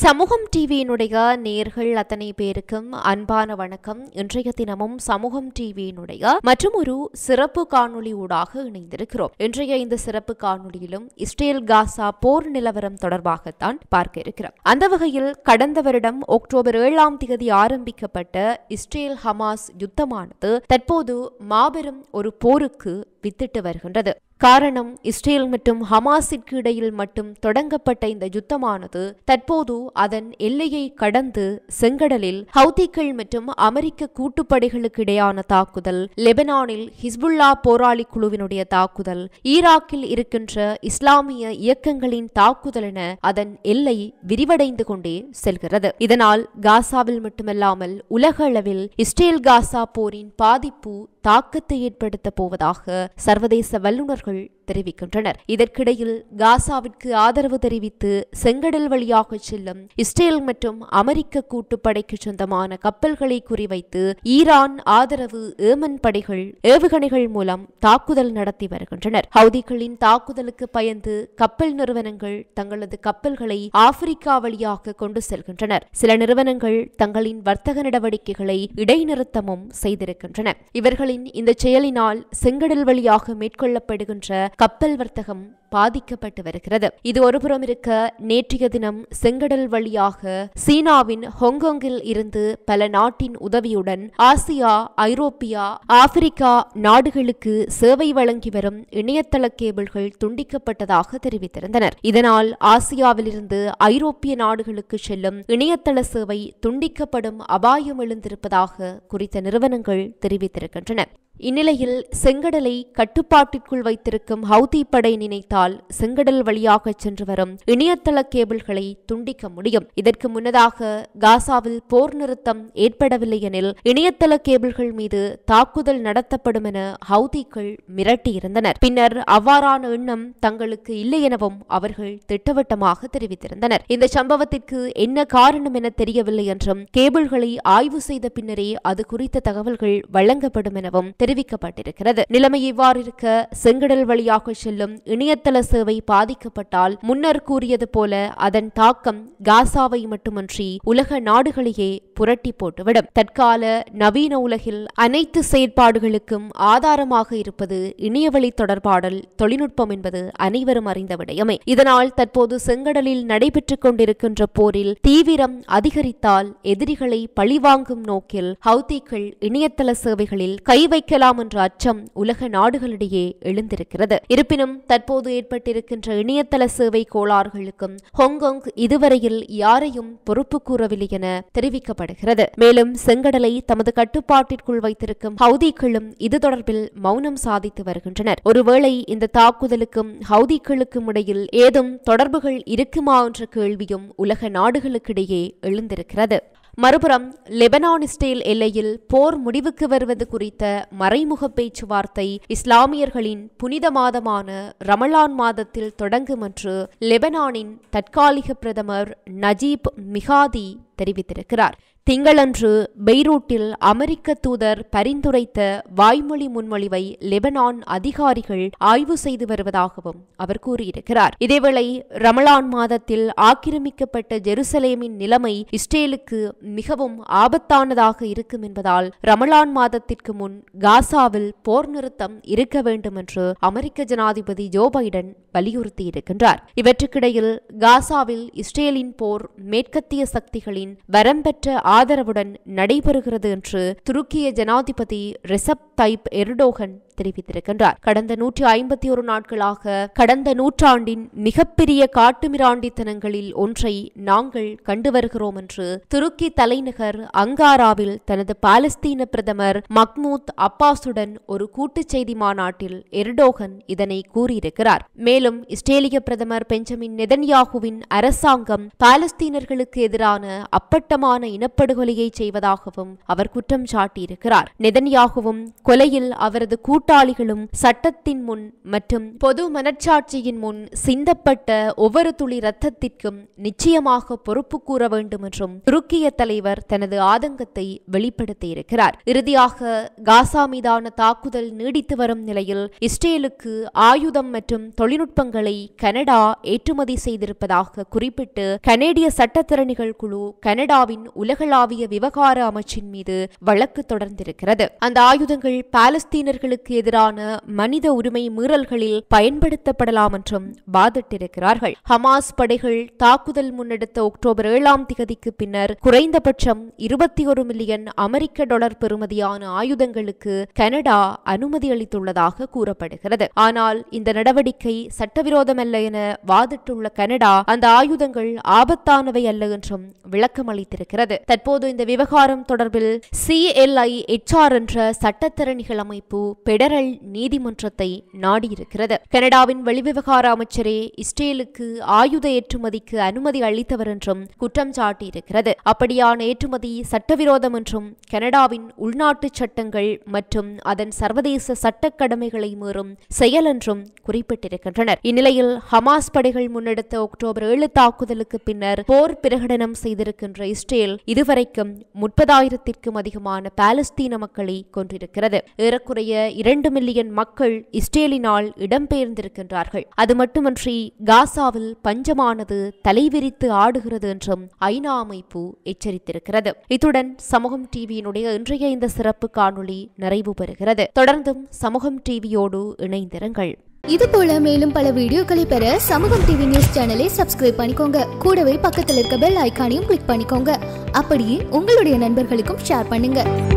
சமூகம் டிவியினுடைய நேர்கள் அத்தனை பேருக்கும் அன்பான வணக்கம் இன்றைய தினமும் சமூகம் டிவியினுடைய மற்றும் ஒரு சிறப்பு காணொளி ஊடாக இணைந்திருக்கிறோம் இன்றைய இந்த சிறப்பு காணொளியிலும் இஸ்ரேல் காசா போர் நிலவரம் தொடர்பாகத்தான் பார்க்க இருக்கிறோம் அந்த வகையில் கடந்த வருடம் அக்டோபர் ஏழாம் தேதி ஆரம்பிக்கப்பட்ட இஸ்ரேல் ஹமாஸ் யுத்தமானது தற்போது மாபெரும் ஒரு போருக்கு வித்திட்டு வருகின்றது காரணம் இஸ்ரேல் மற்றும் ஹமாஸிற்கு இடையில் மட்டும் தொடங்கப்பட்ட இந்த யுத்தமானது தற்போது அதன் எல்லையை கடந்து செங்கடலில் ஹவுதிகள் மற்றும் அமெரிக்க கூட்டுப்படைகளுக்கு இடையான தாக்குதல் லெபனானில் ஹிஸ்புல்லா போராளி குழுவினுடைய தாக்குதல் ஈராக்கில் இருக்கின்ற இஸ்லாமிய இயக்கங்களின் தாக்குதல் என அதன் எல்லை விரிவடைந்து கொண்டே செல்கிறது இதனால் காசாவில் மட்டுமல்லாமல் உலக அளவில் இஸ்ரேல் காசா போரின் பாதிப்பு தாக்கத்தை ஏற்படுத்தப் போவதாக சர்வதேச வல்லுநர்கள் தெரிவிக்கின்றனர் இதற்கிடையில் காசாவிற்கு ஆதரவு தெரிவித்து செங்கடல் வழியாக செல்லும் இஸ்ரேல் மற்றும் அமெரிக்க கூட்டுப்படைக்கு சொந்தமான கப்பல்களை குறிவைத்து ஈரான் ஆதரவு ஏமன் படைகள் ஏவுகணைகள் மூலம் தாக்குதல் நடத்தி வருகின்றனர் ஹவுதிகளின் தாக்குதலுக்கு பயந்து கப்பல் நிறுவனங்கள் தங்களது கப்பல்களை ஆப்பிரிக்கா வழியாக கொண்டு செல்கின்றனர் சில நிறுவனங்கள் தங்களின் வர்த்தக நடவடிக்கைகளை இடைநிறுத்தமும் செய்திருக்கின்றன இவர்களின் இந்த செயலினால் செங்கடல் வழியாக மேற்கொள்ளப்படுகின்ற கப்பல் வர்த்தகம் பாதிக்கப்பட்டு வருகிறது இது ஒருபுறம் இருக்க நேற்றைய தினம் செங்கடல் வழியாக சீனாவின் ஹொங்கொங்கில் இருந்து பல நாட்டின் உதவியுடன் ஆசியா ஐரோப்பியா ஆப்பிரிக்கா நாடுகளுக்கு சேவை வழங்கி வரும் இணையதள கேபிள்கள் துண்டிக்கப்பட்டதாக தெரிவித்திருந்தனர் இதனால் ஆசியாவிலிருந்து ஐரோப்பிய நாடுகளுக்கு செல்லும் இணையதள சேவை துண்டிக்கப்படும் அபாயம் எழுந்திருப்பதாக குறித்த நிறுவனங்கள் தெரிவித்திருக்கின்றன இந்நிலையில் செங்கடலை கட்டுப்பாட்டிற்குள் வைத்திருக்கும் ஹவுதி படை நினைத்தால் செய்தால் செங்கடல் வழியாக சென்று வரும் இணையதள கேபிள்களை துண்டிக்க முடியும் இதற்கு முன்னதாக காசாவில் போர் நிறுத்தம் ஏற்படவில்லை எனில் இணையதள கேபிள்கள் மீது தாக்குதல் நடத்தப்படும் என ஹவுதிகள் மிரட்டியிருந்தனர் பின்னர் அவ்வாறான எண்ணம் தங்களுக்கு இல்லை எனவும் அவர்கள் திட்டவட்டமாக தெரிவித்திருந்தனர் இந்த சம்பவத்திற்கு என்ன காரணம் என தெரியவில்லை என்றும் கேபிள்களை ஆய்வு செய்த பின்னரே அது குறித்த தகவல்கள் வழங்கப்படும் எனவும் தெரிவிக்கப்பட்டிருக்கிறது நிலைமை இவ்வாறிருக்க செங்கடல் வழியாக செல்லும் இணையத்த இணையதள சேவை பாதிக்கப்பட்டால் முன்னர் கூறியது போல அதன் தாக்கம் காசாவை மட்டுமன்றி உலக நாடுகளையே புரட்டி போட்டுவிடும் தற்கால நவீன உலகில் அனைத்து செயற்பாடுகளுக்கும் ஆதாரமாக இருப்பது இணையவழி தொடர்பாடல் தொழில்நுட்பம் என்பது அனைவரும் அறிந்த விடயமே இதனால் தற்போது செங்கடலில் நடைபெற்றுக் கொண்டிருக்கின்ற போரில் தீவிரம் அதிகரித்தால் எதிரிகளை பழிவாங்கும் நோக்கில் ஹவுதிகள் இணையதள சேவைகளில் கை வைக்கலாம் என்ற அச்சம் உலக நாடுகளிடையே எழுந்திருக்கிறது இருப்பினும் தற்போது ஏற்பட்டிருக்கின்ற இணையதள சேவை கோளாறுகளுக்கும் ஹாங்காங் இதுவரையில் யாரையும் பொறுப்பு கூறவில்லை என தெரிவிக்கப்படுகிறது மேலும் செங்கடலை தமது கட்டுப்பாட்டிற்குள் வைத்திருக்கும் ஹவுதிகளும் இது தொடர்பில் மௌனம் சாதித்து வருகின்றனர் ஒருவேளை இந்த தாக்குதலுக்கும் ஹவுதிகளுக்கும் இடையில் ஏதும் தொடர்புகள் இருக்குமா என்ற கேள்வியும் உலக நாடுகளுக்கிடையே எழுந்திருக்கிறது மறுபுறம் லெபனானிஸ்டேல் எல்லையில் போர் முடிவுக்கு வருவது குறித்த மறைமுக பேச்சுவார்த்தை இஸ்லாமியர்களின் புனித மாதமான ரமலான் மாதத்தில் தொடங்கும் என்று லெபனானின் தற்காலிக பிரதமர் நஜீப் மிகாதி தெரிவித்திருக்கிறார் திங்களன்று பெய்ரூட்டில் அமெரிக்க தூதர் பரிந்துரைத்த வாய்மொழி முன்மொழிவை லெபனான் அதிகாரிகள் ஆய்வு செய்து வருவதாகவும் அவர் கூறியிருக்கிறார் இதேவேளை ரமலான் மாதத்தில் ஆக்கிரமிக்கப்பட்ட ஜெருசலேமின் நிலைமை இஸ்ரேலுக்கு மிகவும் ஆபத்தானதாக இருக்கும் என்பதால் ரமலான் மாதத்திற்கு முன் காசாவில் போர் நிறுத்தம் இருக்க வேண்டும் என்று அமெரிக்க ஜனாதிபதி ஜோ பைடன் வலியுறுத்தியிருக்கின்றார் இவற்றுக்கிடையில் காசாவில் இஸ்ரேலின் போர் மேற்கத்திய சக்திகளின் வரம்பெற்ற ஆதரவுடன் நடைபெறுகிறது என்று துருக்கிய ஜனாதிபதி ரிசப் தைப் எர்டோகன் தெரிவித்திருக்கின்றார் கடந்த நூற்றி ஐம்பத்தி ஒரு நாட்களாக கடந்த நூற்றாண்டின் மிகப்பெரிய காட்டுமிராண்டித்தனங்களில் ஒன்றை நாங்கள் கண்டு வருகிறோம் என்று துருக்கி தலைநகர் அங்காராவில் தனது பாலஸ்தீன பிரதமர் மக்மூத் அப்பாஸுடன் ஒரு கூட்டு செய்தி மாநாட்டில் எர்டோகன் இதனை கூறியிருக்கிறார் மேலும் இஸ்ரேலிய பிரதமர் பெஞ்சமின் நெதன்யாகுவின் அரசாங்கம் பாலஸ்தீனர்களுக்கு எதிரான அப்பட்டமான இனப்படுகொலையை செய்வதாகவும் அவர் குற்றம் சாட்டியிருக்கிறார் நெதன்யாகுவும் கொலையில் அவரது கூட்டு கூட்டாளிகளும் சட்டத்தின் முன் மற்றும் பொது மனச்சாட்சியின் முன் சிந்தப்பட்ட ஒவ்வொரு துளி ரத்தத்திற்கும் நிச்சயமாக பொறுப்பு கூற வேண்டும் என்றும் துருக்கிய தலைவர் தனது ஆதங்கத்தை வெளிப்படுத்தியிருக்கிறார் இறுதியாக காசா மீதான தாக்குதல் நீடித்து வரும் நிலையில் இஸ்ரேலுக்கு ஆயுதம் மற்றும் தொழில்நுட்பங்களை கனடா ஏற்றுமதி செய்திருப்பதாக குறிப்பிட்டு கனேடிய சட்டத்திறனிகள் குழு கனடாவின் உலகளாவிய விவகார அமைச்சின் மீது வழக்கு தொடர்ந்திருக்கிறது அந்த ஆயுதங்கள் பாலஸ்தீனர்களுக்கு எதிரான மனித உரிமை மீறல்களில் பயன்படுத்தப்படலாம் என்றும் வாதிட்டிருக்கிறார்கள் ஹமாஸ் படைகள் தாக்குதல் முன்னெடுத்த அக்டோபர் ஏழாம் திகதிக்கு பின்னர் குறைந்தபட்சம் இருபத்தி ஒரு மில்லியன் அமெரிக்க டாலர் பெறுமதியான ஆயுதங்களுக்கு கனடா அனுமதி அளித்துள்ளதாக கூறப்படுகிறது ஆனால் இந்த நடவடிக்கை சட்டவிரோதமல்ல என வாதிட்டுள்ள கனடா அந்த ஆயுதங்கள் ஆபத்தானவை அல்ல என்றும் விளக்கம் அளித்திருக்கிறது தற்போது இந்த விவகாரம் தொடர்பில் சிஎல்ஐ எச்ஆர் என்ற சட்டத்திறனிகள் அமைப்பு பெடர் ஃபெடரல் நீதிமன்றத்தை நாடியிருக்கிறது கனடாவின் வெளிவிவகார அமைச்சரே இஸ்ரேலுக்கு ஆயுத ஏற்றுமதிக்கு அனுமதி அளித்தவர் என்றும் குற்றம் சாட்டியிருக்கிறது அப்படியான ஏற்றுமதி சட்டவிரோதம் என்றும் கனடாவின் உள்நாட்டு சட்டங்கள் மற்றும் அதன் சர்வதேச சட்ட கடமைகளை மீறும் செயல் என்றும் குறிப்பிட்டிருக்கின்றனர் இந்நிலையில் ஹமாஸ் படைகள் முன்னெடுத்த அக்டோபர் ஏழு தாக்குதலுக்கு பின்னர் போர் பிரகடனம் செய்திருக்கின்ற இஸ்ரேல் இதுவரைக்கும் முப்பதாயிரத்திற்கும் அதிகமான பாலஸ்தீன மக்களை கொன்றிருக்கிறது ஏறக்குறைய இரண்டு இரண்டு மில்லியன் மக்கள் இஸ்ரேலினால் இடம்பெயர்ந்திருக்கின்றார்கள் அது மட்டுமன்றி காசாவில் பஞ்சமானது தலைவிரித்து ஆடுகிறது என்றும் ஐநா அமைப்பு எச்சரித்திருக்கிறது இத்துடன் சமூகம் டிவியினுடைய இன்றைய இந்த சிறப்பு காணொளி நிறைவு பெறுகிறது தொடர்ந்தும் சமூகம் டிவியோடு இணைந்திருங்கள் இது போல மேலும் பல வீடியோக்களை பெற சமூகம் டிவி நியூஸ் சேனலை சப்ஸ்கிரைப் பண்ணிக்கோங்க கூடவே பக்கத்தில் இருக்க பெல் ஐக்கானையும் கிளிக் பண்ணிக்கோங்க அப்படியே உங்களுடைய நண்பர்களுக்கும் ஷேர் பண்ணுங்க